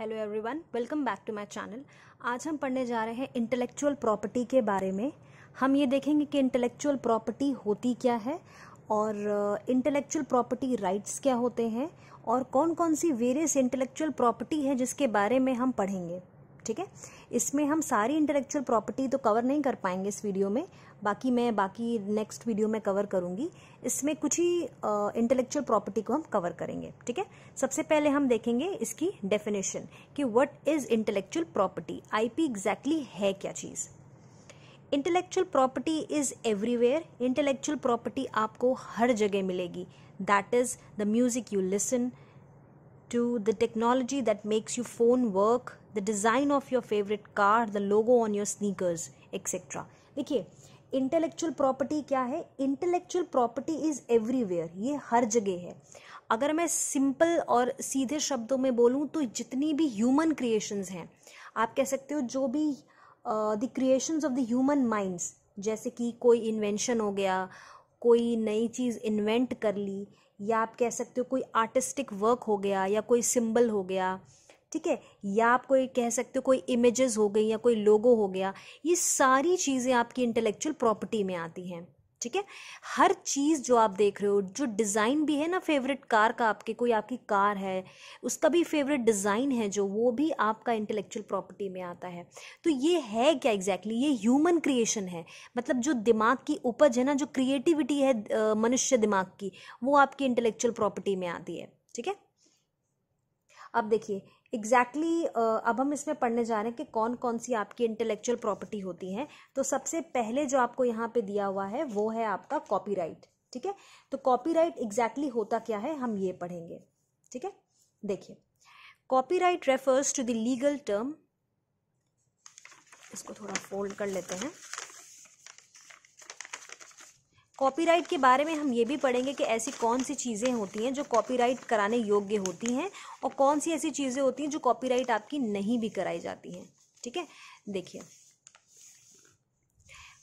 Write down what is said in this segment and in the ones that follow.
Hello everyone welcome back to my channel आज हम पढ़ने जा रहे हैं इंटेलेक्चुअल प्रॉपर्टी के बारे में हम ये देखेंगे कि इंटेलेक्चुअल प्रॉपर्टी होती क्या है और इंटेलेक्चुअल प्रॉपर्टी राइट्स क्या होते हैं और कौन कौन सी वेरियस इंटेलेक्चुअल प्रॉपर्टी है जिसके बारे में हम पढ़ेंगे ठीक है इसमें हम सारी इंटेलेक्चुअल प्रॉपर्टी तो कवर नहीं कर पाएंगे इस वीडियो में बाकी मैं बाकी नेक्स्ट वीडियो में कवर करूंगी इसमें कुछ ही इंटेलेक्चुअल प्रॉपर्टी को हम कवर करेंगे ठीक है सबसे पहले हम देखेंगे इसकी डेफिनेशन कि what is intellectual property IP exactly है क्या चीज़ intellectual property is everywhere intellectual property आपको हर जगह मिलेगी that is the music you listen to the technology that makes your phone work the design of your favorite car the logo on your sneakers etc देखिए intellectual property क्या है intellectual property is everywhere ये हर जगह है अगर मैं simple और सीधे शब्दों में बोलूँ तो जितनी भी ह्यूमन क्रिएशंस हैं आप कह सकते हो जो भी the creations of the human minds जैसे कि कोई इन्वेंशन हो गया कोई नई चीज़ इन्वेंट कर ली या आप कह सकते हो कोई आर्टिस्टिक वर्क हो गया या कोई सिंबल हो गया ठीक है या आप कोई कह सकते हो कोई इमेजेस हो गई या कोई लोगो हो गया ये सारी चीज़ें आपकी इंटेलेक्चुअल प्रॉपर्टी में आती हैं ठीक है हर चीज़ जो आप देख रहे हो जो डिज़ाइन भी है ना फेवरेट कार का आपके कोई आपकी कार है उसका भी फेवरेट डिज़ाइन है जो वो भी आपका इंटेलेक्चुअल प्रॉपर्टी में आता है तो ये है क्या एग्जैक्टली exactly? ये ह्यूमन क्रिएशन है मतलब जो दिमाग की उपज है ना जो क्रिएटिविटी है मनुष्य दिमाग की वो आपकी इंटेलेक्चुअल प्रॉपर्टी में आती है ठीक है अब देखिए एग्जैक्टली exactly, uh, अब हम इसमें पढ़ने जा रहे हैं कि कौन कौन सी आपकी इंटेलेक्चुअल प्रॉपर्टी होती है तो सबसे पहले जो आपको यहाँ पे दिया हुआ है वो है आपका कॉपीराइट ठीक है तो कॉपीराइट एग्जैक्टली exactly होता क्या है हम ये पढ़ेंगे ठीक है देखिए copyright refers to the legal term इसको थोड़ा फोल्ड कर लेते हैं कॉपीराइट के बारे में हम ये भी पढ़ेंगे कि ऐसी कौन सी चीज़ें होती हैं जो कॉपीराइट कराने योग्य होती हैं और कौन सी ऐसी चीज़ें होती हैं जो कॉपीराइट आपकी नहीं भी कराई जाती हैं ठीक है देखिए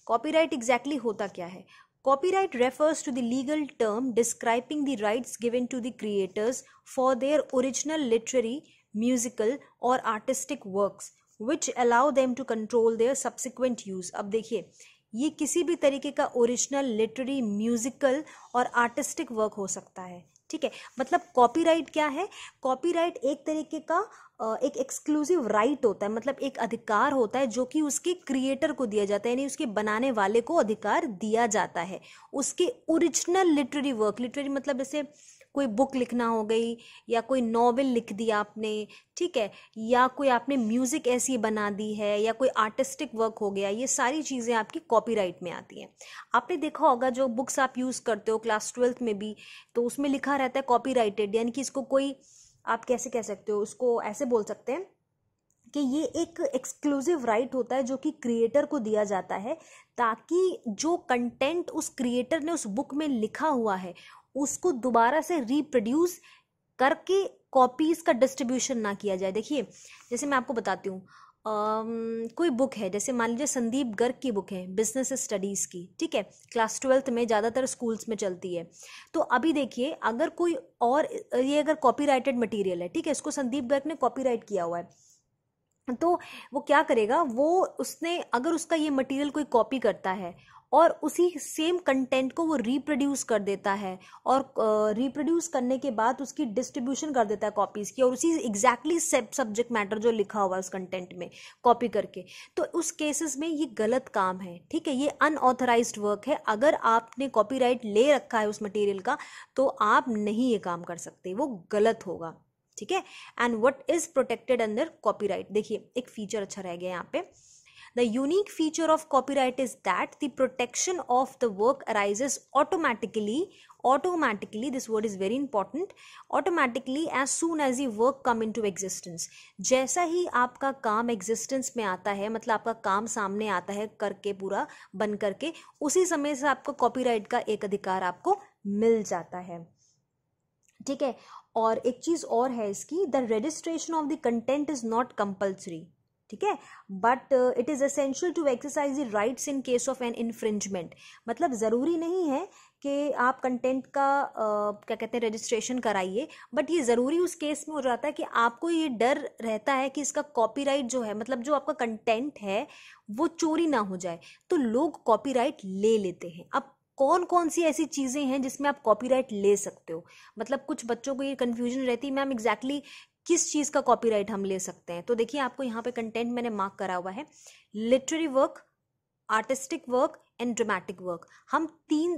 कॉपीराइट एग्जैक्टली होता क्या है copyright refers to the legal term describing the right given to the creators for their original literary musical और artistic works which allow them to control their subsequent use अब देखिए ये किसी भी तरीके का ओरिजिनल लिटरेरी म्यूजिकल और artistic work हो सकता है ठीक है मतलब कॉपीराइट क्या है कॉपीराइट एक तरीके का एक एक्सक्लूसिव राइट होता है मतलब एक अधिकार होता है जो कि उसके क्रिएटर को दिया जाता है यानी उसके बनाने वाले को अधिकार दिया जाता है उसके ओरिजिनल लिटरेरी वर्क लिटरेरी मतलब जैसे कोई बुक लिखना हो गई या कोई नॉवेल लिख दिया आपने ठीक है या कोई आपने म्यूज़िक ऐसी बना दी है या कोई आर्टिस्टिक वर्क हो गया ये सारी चीज़ें आपकी कॉपीराइट में आती हैं आपने देखा होगा जो बुक्स आप यूज़ करते हो क्लास ट्वेल्थ में भी तो उसमें लिखा रहता है राइटेड यानी कि इसको कोई आप कैसे कह सकते हो उसको ऐसे बोल सकते हैं कि ये एक एक्सक्लूसिव राइट right होता है जो कि क्रिएटर को दिया जाता है ताकि जो कंटेंट उस क्रिएटर ने उस बुक में लिखा हुआ है उसको दोबारा से रिप्रोड्यूस करके कॉपीज का डिस्ट्रीब्यूशन ना किया जाए देखिए जैसे मैं आपको बताती हूँ कोई बुक है जैसे मान लीजिए संदीप गर्ग की बुक है बिजनेस स्टडीज़ की ठीक है क्लास ट्वेल्थ में ज़्यादातर स्कूल्स में चलती है तो अभी देखिए अगर कोई और ये अगर कॉपीराइटेड मटेरियल है ठीक है इसको संदीप गर्ग ने कॉपीराइट किया हुआ है तो वो क्या करेगा वो उसने अगर उसका ये मटेरियल कोई कॉपी करता है और उसी सेम कंटेंट को वो रिप्रोड्यूस कर देता है और रिप्रोड्यूस करने के बाद उसकी डिस्ट्रीब्यूशन कर देता है कॉपीज़ की और उसी एग्जैक्टली सब्जेक्ट मैटर जो लिखा हुआ है उस कंटेंट में कॉपी करके तो उस केसेस में ये गलत काम है ठीक है ये अनऑथराइज वर्क है अगर आपने कॉपी ले रखा है उस मटेरियल का तो आप नहीं ये काम कर सकते वो गलत होगा ठीक है and what is protected under copy देखिए एक फीचर अच्छा रह गया यहाँ पे The unique feature of copyright is that the protection of the work arises automatically. Automatically, this word is very important. Automatically, as soon as the work come into existence. jaisa hi aapka kaam existence mein aata hai matlab aapka kaam samne aata hai karke pura ban karke usi samay se aapko copyright ka ek adhikar aapko mil jata hai theek hai और एक चीज़ और है इसकी the registration of the content is not compulsory ठीक है but it is essential to exercise the rights in case of an infringement मतलब ज़रूरी नहीं है कि आप कंटेंट का uh, क्या कहते हैं रजिस्ट्रेशन कराइए बट ये ज़रूरी उस केस में हो जाता है कि आपको ये डर रहता है कि इसका कॉपीराइट जो है मतलब जो आपका कंटेंट है वो चोरी ना हो जाए तो लोग कॉपीराइट ले लेते हैं अब कौन कौन सी ऐसी चीज़ें हैं जिसमें आप कॉपीराइट ले सकते हो मतलब कुछ बच्चों को ये कन्फ्यूजन रहती है मैम एग्जैक्टली किस चीज़ का कॉपीराइट हम ले सकते हैं तो देखिए आपको यहाँ पे कंटेंट मैंने मार्क करा हुआ है literary work artistic work and dramatic work हम तीन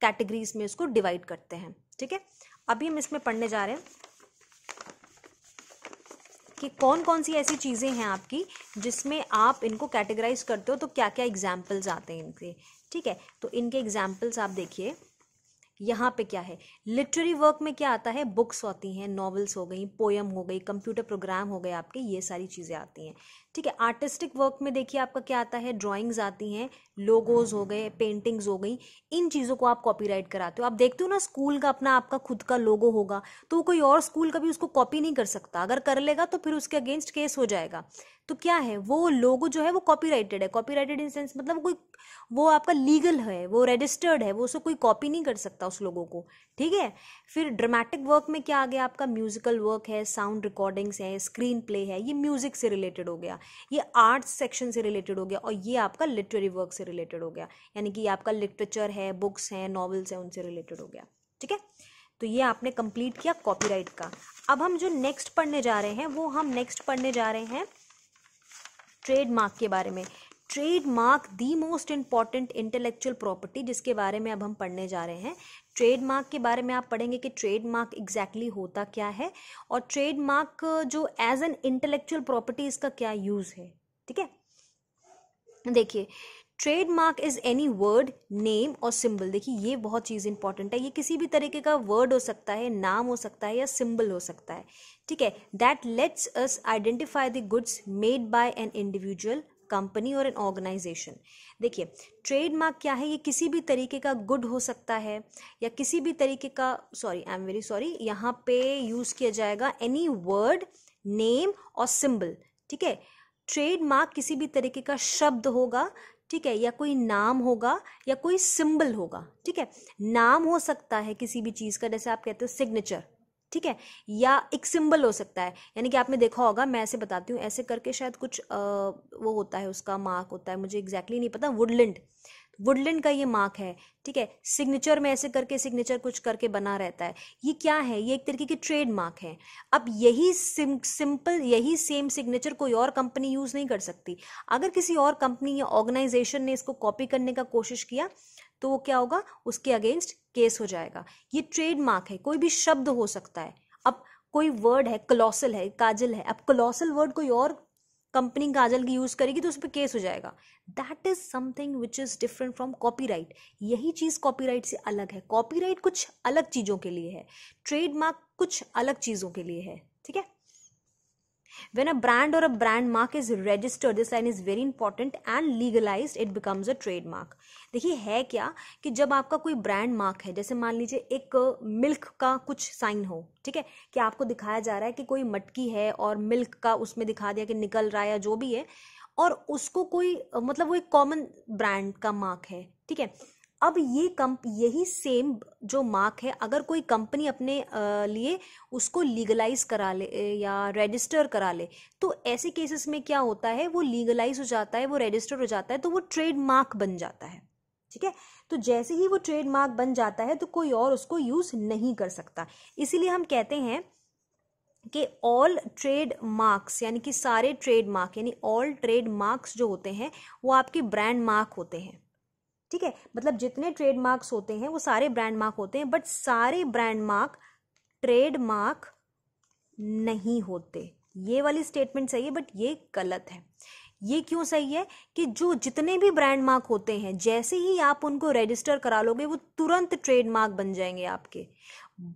कैटेगरीज में इसको डिवाइड करते हैं ठीक है अभी हम इसमें पढ़ने जा रहे हैं कि कौन कौन सी ऐसी चीज़ें हैं आपकी जिसमें आप इनको कैटेगराइज करते हो तो क्या क्या एग्जाम्पल्स आते हैं इनके ठीक है तो इनके एग्जाम्पल्स आप देखिए यहाँ पे क्या है लिटरेरी वर्क में क्या आता है बुक्स होती हैं नॉवेल्स हो गई पोएम हो गई कंप्यूटर प्रोग्राम हो गए आपके ये सारी चीज़ें आती हैं ठीक है आर्टिस्टिक वर्क में देखिए आपका क्या आता है ड्राइंग्स आती हैं लोगोज हो गए पेंटिंग्स हो गई इन चीज़ों को आप कॉपीराइट कराते हो आप देखते हो ना स्कूल का अपना आपका खुद का लोगो होगा तो कोई और स्कूल का भी उसको कॉपी नहीं कर सकता अगर कर लेगा तो फिर उसके अगेंस्ट केस हो जाएगा तो क्या है वो लोगो जो है वो कॉपीराइटेड है कॉपीराइटेड इन सेंस मतलब कोई वो आपका लीगल है वो रजिस्टर्ड है वो उसको कोई कॉपी नहीं कर सकता उस लोगों को ठीक है फिर ड्रामेटिक वर्क में क्या आ गया आपका म्यूजिकल वर्क है साउंड रिकॉर्डिंग्स है स्क्रीन प्ले है ये म्यूजिक से रिलेटेड हो गया ये आर्ट्स सेक्शन से रिलेटेड हो गया और ये आपका लिटरेरी वर्क से रिलेटेड हो गया यानी कि आपका लिटरेचर है बुक्स हैं नॉवेल्स हैं उनसे रिलेटेड हो गया ठीक है तो ये आपने कंप्लीट किया कॉपीराइट का अब हम जो नेक्स्ट पढ़ने जा रहे हैं वो हम नेक्स्ट पढ़ने जा रहे हैं ट्रेडमार्क के बारे में trademark the most important intellectual property जिसके बारे में अब हम पढ़ने जा रहे हैं ट्रेडमार्क के बारे में आप पढ़ेंगे कि ट्रेडमार्क एग्जैक्टली होता क्या है और ट्रेडमार्क जो एज एन इंटेलेक्चुअल प्रॉपर्टी इसका क्या यूज़ है ठीक है देखिए trademark is any word name और सिंबल देखिए ये बहुत चीज़ इंपॉर्टेंट है ये किसी भी तरीके का वर्ड हो सकता है नाम हो सकता है या सिंबल हो सकता है ठीक है that lets us identify the goods made by an individual company और एन ऑर्गेनाइजेशन देखिए ट्रेडमार्क क्या है ये किसी भी तरीके का गुड हो सकता है या किसी भी तरीके का sorry I am very sorry यहाँ पे यूज़ किया जाएगा एनी वर्ड नेम और सिंबल ठीक है ट्रेडमार्क किसी भी तरीके का शब्द होगा ठीक है या कोई नाम होगा या कोई सिंबल होगा ठीक है नाम हो सकता है किसी भी चीज़ का जैसे आप कहते हो सिग्नेचर ठीक है या एक सिंबल हो सकता है यानी कि आपने देखा होगा मैं ऐसे बताती हूँ ऐसे करके शायद कुछ आ, वो होता है उसका मार्क होता है मुझे एग्जैक्टली exactly नहीं पता वुडलैंड वुडलैंड का ये मार्क है ठीक है सिग्नेचर में ऐसे करके सिग्नेचर कुछ करके बना रहता है ये क्या है ये एक तरीके की ट्रेड मार्क है अब यही सिम, सिंपल यही सेम सिग्नेचर कोई और कंपनी यूज़ नहीं कर सकती अगर किसी और कंपनी या ऑर्गेनाइजेशन ने इसको कॉपी करने का कोशिश किया तो वो क्या होगा उसके अगेंस्ट केस हो जाएगा ये ट्रेडमार्क है कोई भी शब्द हो सकता है अब कोई वर्ड है क्लॉसल है काजल है अब क्लॉसल वर्ड कोई और कंपनी काजल की यूज़ करेगी तो उस पर केस हो जाएगा that is something which is different from copy यही चीज़ कॉपी से अलग है कॉपी कुछ अलग चीज़ों के लिए है ट्रेडमार्क कुछ अलग चीज़ों के लिए है ठीक है When a brand or a brand mark is registered, this line is very important and legalized, it becomes a trademark. देखिए है क्या कि जब आपका कोई ब्रांड मार्क है जैसे मान लीजिए एक मिल्क uh, का कुछ साइन हो ठीक है कि आपको दिखाया जा रहा है कि कोई मटकी है और मिल्क का उसमें दिखा दिया कि निकल रहा है या जो भी है और उसको कोई uh, मतलब वो एक कॉमन ब्रांड का मार्क है ठीक है अब ये कम यही सेम जो मार्क है अगर कोई कंपनी अपने लिए उसको लीगलाइज करा ले या रजिस्टर करा ले तो ऐसे केसेस में क्या होता है वो लीगलाइज हो जाता है वो रजिस्टर हो जाता है तो वो ट्रेडमार्क बन जाता है ठीक है तो जैसे ही वो ट्रेडमार्क बन जाता है तो कोई और उसको यूज नहीं कर सकता इसीलिए हम कहते हैं कि ऑल ट्रेड मार्क्स यानी कि सारे ट्रेड मार्क यानी ऑल ट्रेड मार्क्स जो होते हैं वो आपके ब्रांड मार्क होते हैं ठीक है मतलब जितने ट्रेडमार्क्स होते हैं वो सारे ब्रांड मार्क होते हैं बट सारे ब्रांड मार्क ट्रेडमार्क नहीं होते ये वाली स्टेटमेंट सही है बट ये गलत है ये क्यों सही है कि जो जितने भी ब्रांड मार्क होते हैं जैसे ही आप उनको रजिस्टर करा लोगे वो तुरंत ट्रेडमार्क बन जाएंगे आपके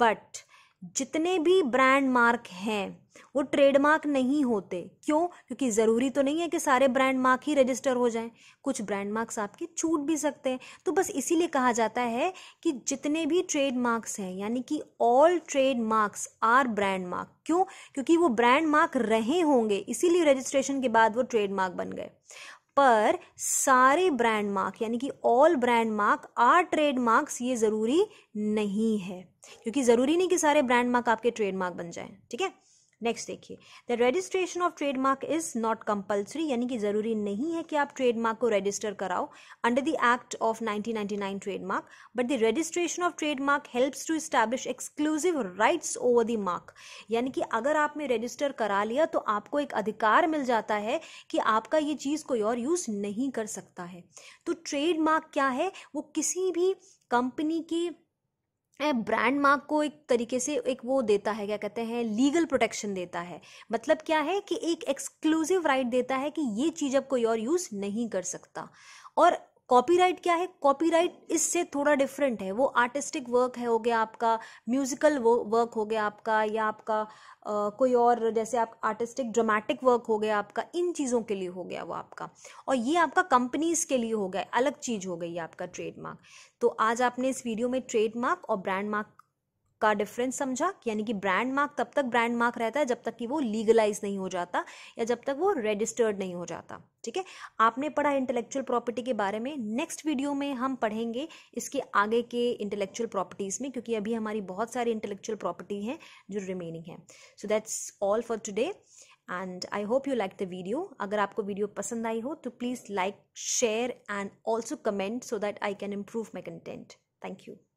बट जितने भी ब्रांड मार्क हैं वो ट्रेडमार्क नहीं होते क्यों क्योंकि ज़रूरी तो नहीं है कि सारे ब्रांड मार्क ही रजिस्टर हो जाएं कुछ ब्रांड मार्क्स आपके छूट भी सकते हैं तो बस इसीलिए कहा जाता है कि जितने भी ट्रेड मार्क्स हैं यानी कि all trade marks are brand mark क्यों क्योंकि वो ब्रांड मार्क रहे होंगे इसीलिए रजिस्ट्रेशन के बाद वो ट्रेड मार्क बन गए पर सारे ब्रांड मार्क यानी कि all brand mark are trade marks ये ज़रूरी नहीं है क्योंकि ज़रूरी नहीं कि सारे ब्रांड मार्क आपके ट्रेडमार्क बन जाए ठीक है नेक्स्ट देखिए the registration of trademark is not compulsory यानी कि ज़रूरी नहीं है कि आप ट्रेडमार्क को रजिस्टर कराओ under the act of 1999 trademark but the registration of trademark helps to establish exclusive rights over the mark यानी कि अगर आपने रजिस्टर करा लिया तो आपको एक अधिकार मिल जाता है कि आपका ये चीज़ कोई और यूज़ नहीं कर सकता है तो ट्रेडमार्क क्या है वो किसी भी कंपनी की ब्रांड मार्क को एक तरीके से एक वो देता है क्या कहते हैं लीगल प्रोटेक्शन देता है मतलब क्या है कि एक एक्सक्लूसिव राइट देता है कि ये चीज़ अब कोई और यूज़ नहीं कर सकता और कॉपीराइट क्या है कॉपीराइट इससे थोड़ा डिफरेंट है वो आर्टिस्टिक वर्क है हो गया आपका म्यूजिकल वर्क हो गया आपका या आपका आ, कोई और जैसे आप आर्टिस्टिक ड्रामेटिक वर्क हो गया आपका इन चीज़ों के लिए हो गया वो आपका और ये आपका कंपनीज के लिए हो गया अलग चीज़ हो गई आपका ट्रेडमार्क तो आज आपने इस वीडियो में ट्रेडमार्क और ब्रांड मार्क का डिफरेंस समझा यानी कि ब्रांड मार्क तब तक ब्रांड मार्क रहता है जब तक कि वो लीगलाइज नहीं हो जाता या जब तक वो रजिस्टर्ड नहीं हो जाता ठीक है आपने पढ़ा इंटेलेक्चुअल प्रॉपर्टी के बारे में नेक्स्ट वीडियो में हम पढ़ेंगे इसके आगे के इंटेलेक्चुअल प्रॉपर्टीज़ में क्योंकि अभी हमारी बहुत सारी इंटेलेक्चुअल प्रॉपर्टी हैं जो रिमेनिंग है so that's all for today and I hope you like the video अगर आपको वीडियो पसंद आई हो तो please like share and also comment so that I can improve my content thank you